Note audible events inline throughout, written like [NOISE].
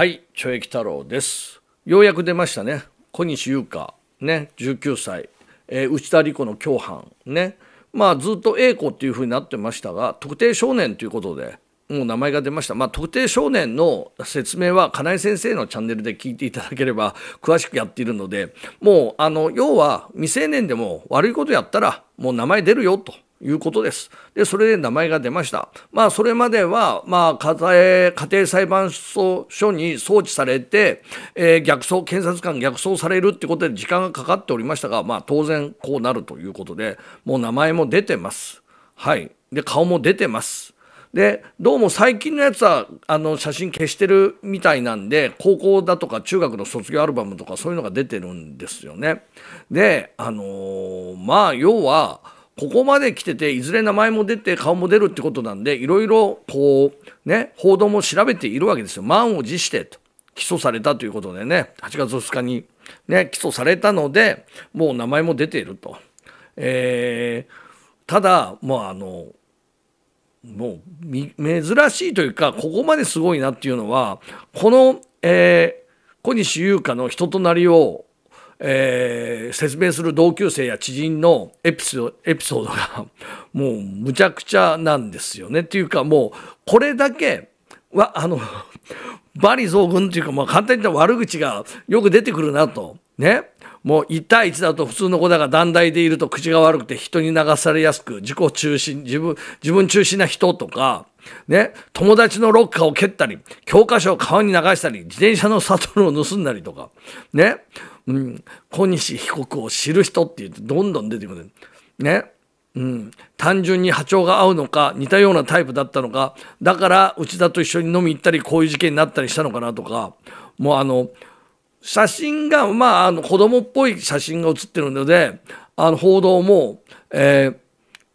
はい、ちょえき太郎です。ようやく出ましたね。小西優香、ね、19歳、えー、内田理子の共犯、ね。まあ、ずっと栄子っていうふうになってましたが、特定少年ということで、もう名前が出ました。まあ、特定少年の説明は、金井先生のチャンネルで聞いていただければ、詳しくやっているので、もう、あの、要は、未成年でも悪いことやったら、もう名前出るよと。いうことです。で、それで名前が出ました。まあ、それまでは、まあ、家庭、家庭裁判所に送致されて、えー、逆走、検察官逆走されるってことで時間がかかっておりましたが、まあ、当然こうなるということで、もう名前も出てます。はい。で、顔も出てます。でどうも最近のやつはあの写真消してるみたいなんで高校だとか中学の卒業アルバムとかそういうのが出てるんですよね。であのー、まあ要はここまで来てていずれ名前も出て顔も出るってことなんでいろいろこうね報道も調べているわけですよ満を持してと起訴されたということでね8月2日にね起訴されたのでもう名前も出ていると。えー、ただもうあのもう珍しいというかここまですごいなっていうのはこの、えー、小西優香の人となりをえー、説明する同級生や知人のエピソードが [LAUGHS] もうむちゃくちゃなんですよね。っていうかもうこれだけは [LAUGHS] あの罵詈雑言っていうか、まあ、簡単に言ったら悪口がよく出てくるなと。ね。もう1対1だと普通の子だが団体でいると口が悪くて人に流されやすく自己中心自分自分中心な人とかね、友達のロッカーを蹴ったり、教科書を川に流したり、自転車のサトルを盗んだりとか、ね、うん、小西被告を知る人って言ってどんどん出てくる。ね。うん、単純に波長が合うのか似たようなタイプだったのかだから内田と一緒に飲み行ったりこういう事件になったりしたのかなとかもうあの写真がまああの子供っぽい写真が写ってるのであの報道も、えー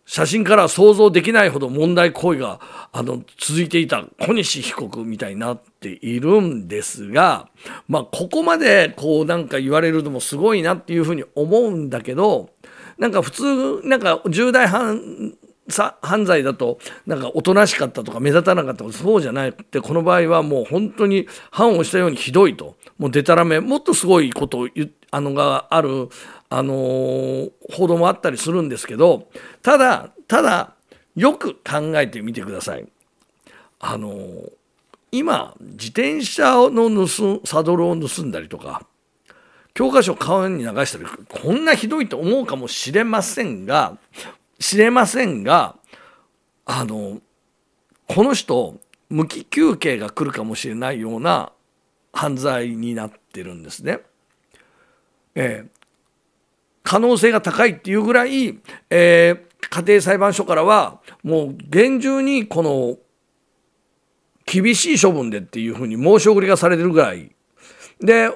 写真から想像できないほど問題行為があの続いていた小西被告みたいになっているんですが、まあ、ここまでこうなんか言われるのもすごいなっていうふうに思うんだけどなんか普通なんか重大犯さ犯罪だとなんかおとなしかったとか目立たなかったとかそうじゃなくてこの場合はもう本当に犯をしたようにひどいともうでたらめもっとすごいことをあのがあるあのー、報道もあったりするんですけどただただよく考えてみてください。あのー、今自転車の盗サドルを盗んだりとか教科書を川に流したりこんなひどいと思うかもしれませんが知れませんがあのこの人無期休憩が来るかもしれないような犯罪になってるんですね。ええ、可能性が高いっていうぐらい、えー、家庭裁判所からはもう厳重にこの厳しい処分でっていうふうに申し送りがされてるぐらいで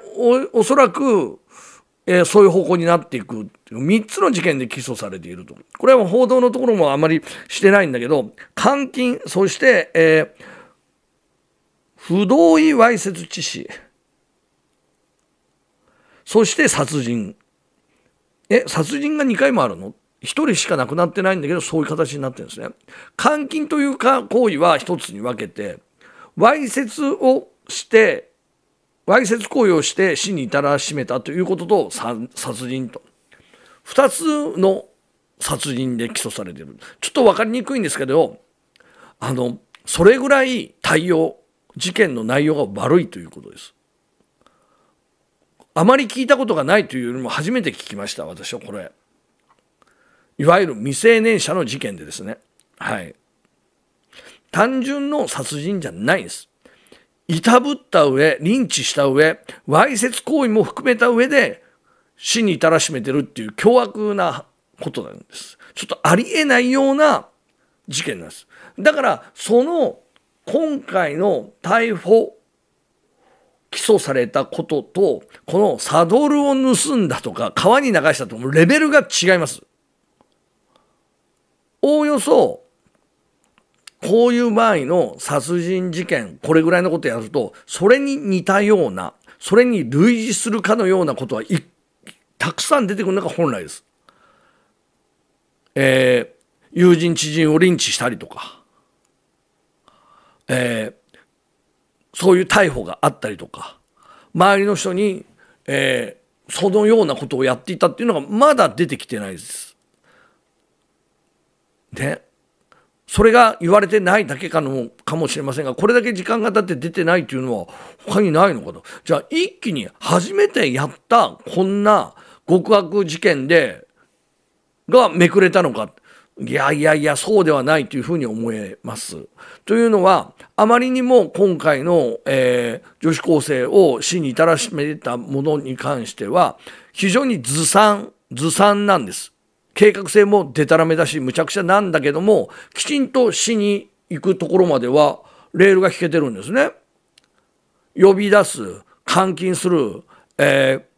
おそらく、えー、そういう方向になっていくっていう3つの事件で起訴されているとこれは報道のところもあまりしてないんだけど監禁そして、えー、不同意わいせつ致死そして殺人え、殺人が2回もあるの1人しか亡くなってないんだけど、そういう形になってるんですね。監禁というか行為は1つに分けて、わいせつをして、わいせつ行為をして死に至らしめたということと殺人と。2つの殺人で起訴されてる。ちょっと分かりにくいんですけど、あの、それぐらい対応、事件の内容が悪いということです。あまり聞いたことがないというよりも初めて聞きました私はこれいわゆる未成年者の事件でですねはい単純の殺人じゃないんですいたぶった上リンチした上わいせつ行為も含めた上で死に至らしめてるっていう凶悪なことなんですちょっとありえないような事件なんですだからその今回の逮捕起訴されたことと、このサドルを盗んだとか、川に流したとレベルが違います。おおよそ、こういう場合の殺人事件、これぐらいのことやると、それに似たような、それに類似するかのようなことはたくさん出てくるのが本来です。えー、友人知人をリンチしたりとか、えー、そういう逮捕があったりとか周りの人に、えー、そのようなことをやっていたっていうのがまだ出てきてないです。ね。それが言われてないだけかのかもしれませんがこれだけ時間が経って出てないというのは他にないのかとじゃあ一気に初めてやったこんな極悪事件でがめくれたのかいやいやいや、そうではないというふうに思えます。というのは、あまりにも今回の、えー、女子高生を死に至らしめたものに関しては、非常にずさん、ずさんなんです。計画性もでたらめだし、むちゃくちゃなんだけども、きちんと死に行くところまでは、レールが引けてるんですね。呼び出す、監禁する、えー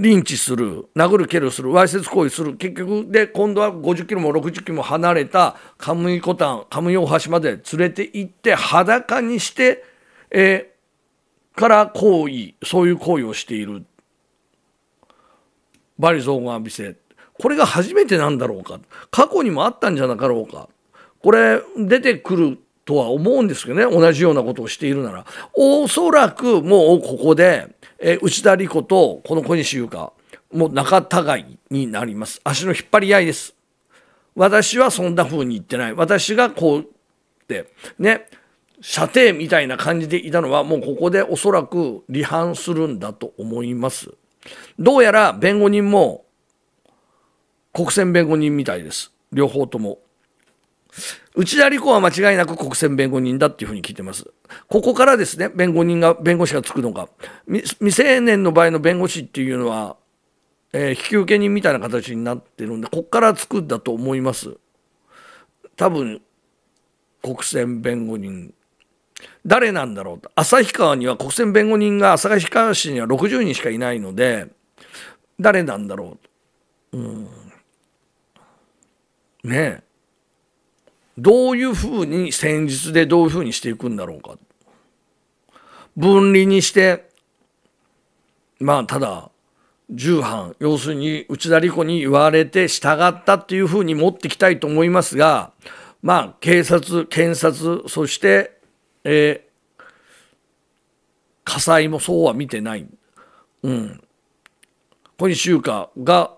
リンチする殴る蹴るするわいせつ行為する結局で今度は50キロも60キロも離れたカムイコタンカムイ大橋まで連れて行って裸にして、えー、から行為そういう行為をしているバリ雑言浴びせこれが初めてなんだろうか過去にもあったんじゃなかろうかこれ出てくるとは思うんですけどね同じようなことをしているならおそらくもうここで、えー、内田理子とこの小西優香もう仲違いになります足の引っ張り合いです私はそんな風に言ってない私がこうってね射程みたいな感じでいたのはもうここでおそらく離反するんだと思いますどうやら弁護人も国選弁護人みたいです両方とも内田理子は間違いなく国選弁護人だっていうふうに聞いてます。ここからですね、弁護人が、弁護士がつくのが。未成年の場合の弁護士っていうのは、えー、引き受け人みたいな形になってるんで、ここからつくんだと思います。多分、国選弁護人。誰なんだろうと。旭川には国選弁護人が旭川市には60人しかいないので、誰なんだろうと。うん。ねえ。どういうふうに戦術でどういうふうにしていくんだろうか分離にしてまあただ重犯要するに内田理子に言われて従ったっていうふうに持ってきたいと思いますがまあ警察検察そして、えー、火災もそうは見てない。うん、小西優香が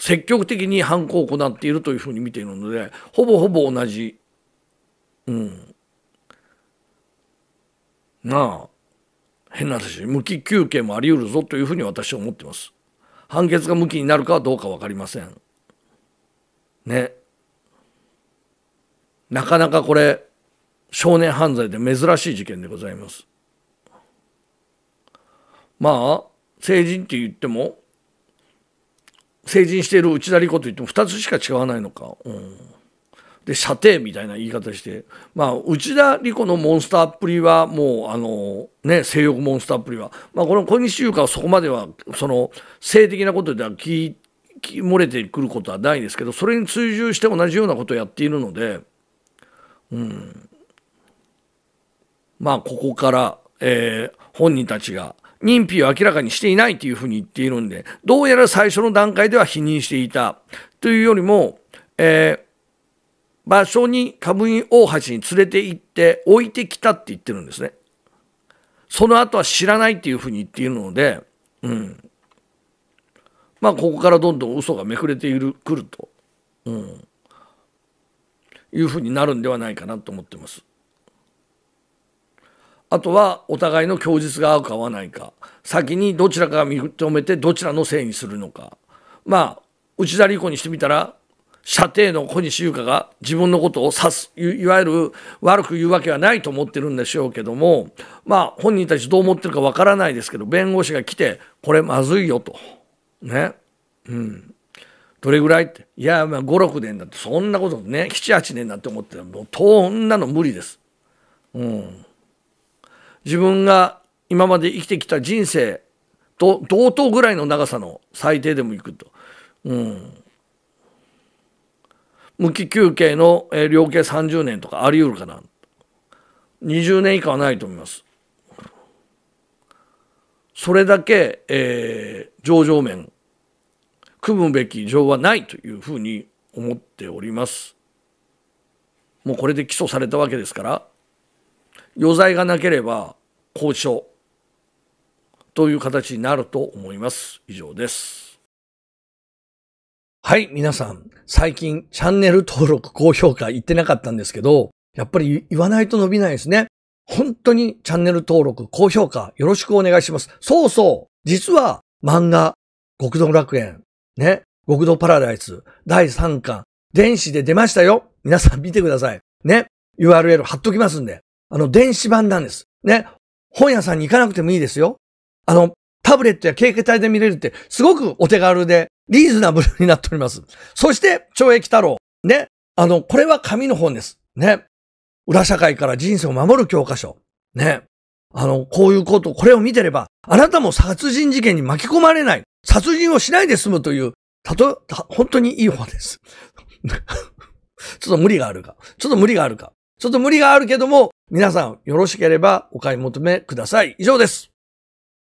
積極的に犯行を行っているというふうに見ているのでほぼほぼ同じ。うん、なあ変な話無期休憩もあり得るぞというふうに私は思っています。判決が無期になるかどうか分かりません。ね。なかなかこれ少年犯罪で珍しい事件でございます。まあ成人って言っても成人している内田理子といっても2つしか違わないのか。うんで射程みたいな言い方して、まあ、内田理子のモンスターっぷりはもうあの、ね、性欲モンスターっぷりは、まあ、この小西優香はそこまではその性的なことでは聞き漏れてくることはないですけどそれに追従して同じようなことをやっているので、うん、まあここから、えー、本人たちが認否を明らかにしていないというふうに言っているんで、どうやら最初の段階では否認していたというよりも、えー、場所に株員大橋に連れて行って置いてきたって言ってるんですね。その後は知らないというふうに言っているので、うん。まあ、ここからどんどん嘘がめくれている、くると。うん。いうふうになるんではないかなと思ってます。あとはお互いの供述が合うか合わないか先にどちらかが認めてどちらのせいにするのかまあ内田理子にしてみたら射程の小西優香が自分のことを指すいわゆる悪く言うわけはないと思ってるんでしょうけどもまあ本人たちどう思ってるかわからないですけど弁護士が来てこれまずいよとねうんどれぐらいっていやまあ56年だってそんなことね78年だって思ってる、もうそんなの無理ですうん。自分が今まで生きてきた人生と同等ぐらいの長さの最低でもいくと。うん。無期休憩の、え量刑30年とかあり得るかな。20年以下はないと思います。それだけ、えー、上場面、組むべき情はないというふうに思っております。もうこれで起訴されたわけですから。余罪がなければ交渉という形になると思います。以上です。はい、皆さん、最近チャンネル登録、高評価言ってなかったんですけど、やっぱり言わないと伸びないですね。本当にチャンネル登録、高評価よろしくお願いします。そうそう実は漫画、極道楽園、ね、極道パラダイス、第3巻、電子で出ましたよ皆さん見てください。ね、URL 貼っときますんで。あの、電子版なんです。ね。本屋さんに行かなくてもいいですよ。あの、タブレットや携帯で見れるって、すごくお手軽で、リーズナブルになっております。そして、懲役太郎。ね。あの、これは紙の本です。ね。裏社会から人生を守る教科書。ね。あの、こういうこと、これを見てれば、あなたも殺人事件に巻き込まれない。殺人をしないで済むという、たと、た本当にいい本です。[LAUGHS] ちょっと無理があるか。ちょっと無理があるか。ちょっと無理があるけども、皆さんよろしければお買い求めください。以上です。